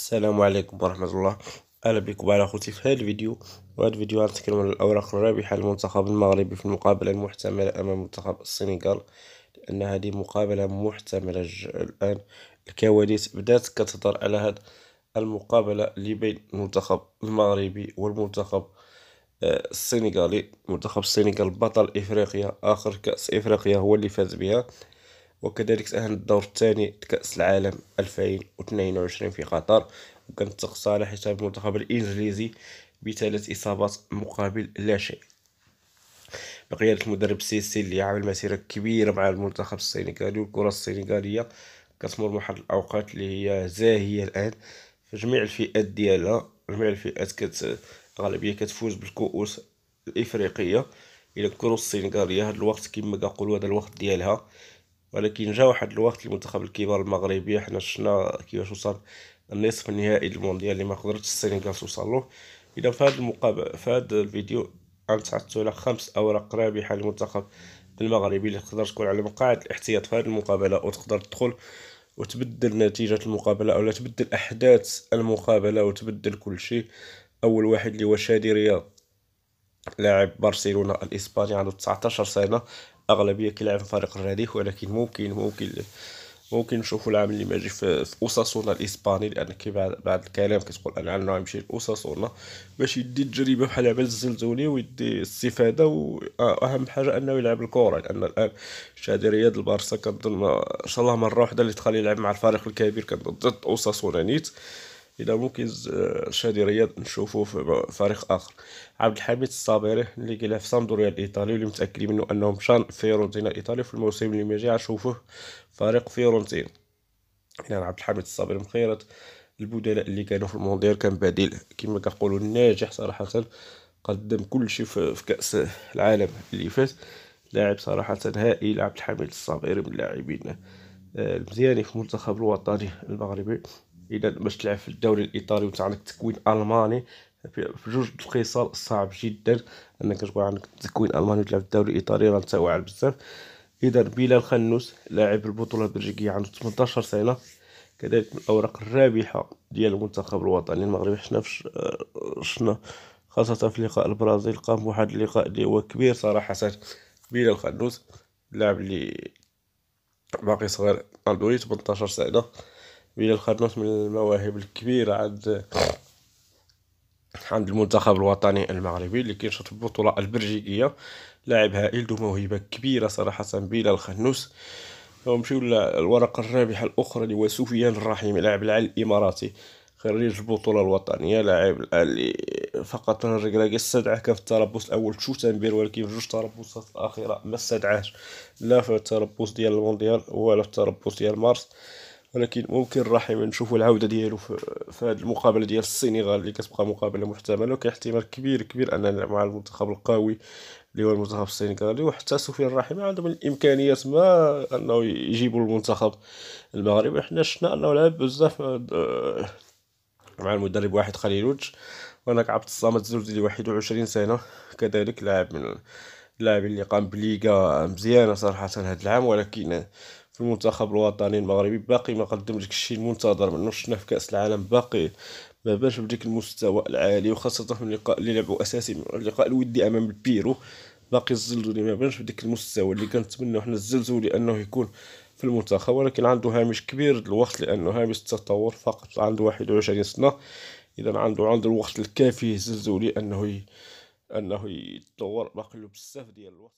السلام عليكم ورحمة الله أهلا بكم على أخوتي في هذا الفيديو وهذا الفيديو غنتكلم على الأوراق الرابحة للمنتخب المغربي في المقابلة المحتملة أمام منتخب السنغال لأن هذه مقابلة محتملة الآن الكواليس بدأت كتهضر على هذا المقابلة اللي بين المنتخب المغربي والمنتخب آه، السنغالي منتخب السنغال بطل إفريقيا آخر كأس إفريقيا هو اللي فاز بها وكذلك تأهل الدور الثاني لكأس العالم 2022 في قطر تقصى على حساب المنتخب الإنجليزي بثلاث إصابات مقابل لا شيء بقيادة المدرب السيسي اللي عمل مسيرة كبيرة مع المنتخب السنغالي والكرة السنغالية كتمر بواحد الأوقات اللي هي زاهية الآن في جميع الفئات ديالها جميع الفئات كت غالبية كتفوز بالكؤوس الإفريقية إلى الكرة السنغالية هاد الوقت كما كنقولوا هذا الوقت ديالها ولكن جا واحد الوقت المنتخب الكبار المغربي حنا شفنا كيفاش وصل النصف النهائي المونديال اللي ما قدرتش السنغال توصل له اذا في هذا المقابل في هذا الفيديو غنتعطوا على خمس اوراق رابحه للمنتخب المغربي اللي تقدر تكون على مقاعد الاحتياط في هذه المقابله وتقدر تدخل وتبدل نتيجة المقابلة أو لا تبدل أحداث المقابلة وتبدل كل شيء أول واحد اللي هو شادي رياض لاعب برشلونة الإسباني عنده 19 سنة أغلبية كيلعب في فريق الرديف ولكن ممكن ممكن ممكن نشوفوا العام اللي ماجي في, اوساسونا الاسباني لان كي بعد بعد الكلام كتقول انا انه غيمشي لاوساسونا باش يدي تجربه بحال عمل الزلزولي ويدي الاستفاده واهم حاجه انه يلعب الكره لان الان شادي رياض البارسا كنظن ان شاء الله مره واحده اللي تخلي يلعب مع الفريق الكبير كنظن ضد اوساسونا نيت الى ممكن شادي رياض نشوفه في فريق اخر عبد الحميد الصابري اللي كيلعب في سامدوريا الايطالي اللي متاكدين منه انه مشى فيرونتينا الايطالي في الموسم اللي ماجي غنشوفوه فريق فيورنتينا اذا عبد الحميد الصابري من خيرات البدلاء اللي كانوا في المونديال كان بديل كما كنقولوا ناجح صراحه قدم كل شيء في كاس العالم اللي فات لاعب صراحه هائل عبد الحميد الصابري من اللاعبين آه، المزياني في المنتخب الوطني المغربي اذا باش تلعب في الدوري الايطالي وانت عندك تكوين الماني في جوج القصال صعب جدا انك تكون عندك تكوين الماني وتلعب في الدوري الايطالي راه انت واعر بزاف اذا بلال خنوس لاعب البطوله البلجيكيه عنده 18 سنه كذلك من الاوراق الرابحه ديال المنتخب الوطني المغربي حنا شنا خاصة في لقاء البرازيل قام بواحد اللقاء اللي هو كبير صراحة بلال خنوس اللاعب اللي باقي صغير عنده 18 سنة بلال الخرنوس من المواهب الكبيرة عند عند المنتخب الوطني المغربي اللي كينشط البطولة البلجيكية لاعب هائل ذو موهبة كبيرة صراحة بلا الخنوس ونمشيو للورقة الرابحة الأخرى اللي هو سفيان الرحيم لاعب العال الإماراتي خريج البطولة الوطنية لاعب اللي فقط الركراكي استدعاه كان في التربص الأول شو تنبير ولكن في جوج تربصات الأخيرة ما استدعاش لا في التربص ديال المونديال ولا في التربص ديال مارس ولكن ممكن راح نشوفوا العوده ديالو في هذه المقابله ديال السنغال اللي كتبقى مقابله محتمله وكاين احتمال كبير كبير اننا مع المنتخب القوي اللي هو المنتخب السنغالي وحتى سفيان الرحيم عندهم الامكانيات ما انه يجيبوا المنتخب المغربي حنا شفنا انه لعب بزاف آه، مع المدرب واحد خليلوج وهناك عبد الصمد زوج اللي 21 سنه كذلك لاعب من اللاعبين اللي قام بليغا مزيانه صراحه هذا العام ولكن في المنتخب الوطني المغربي باقي ما قدم لك الشيء المنتظر منه شفنا في كاس العالم باقي ما باش بديك المستوى العالي وخاصه في اللقاء اللي لعبوا اساسي من اللقاء الودي امام البيرو باقي الزلزولي ما بانش بديك المستوى اللي كنتمناو حنا الزلزولي انه يكون في المنتخب ولكن عنده هامش كبير الوقت لانه هامش التطور فقط عنده 21 سنه اذا عنده عنده الوقت الكافي الزلزولي انه ي... انه يتطور باقي له بزاف ديال الوقت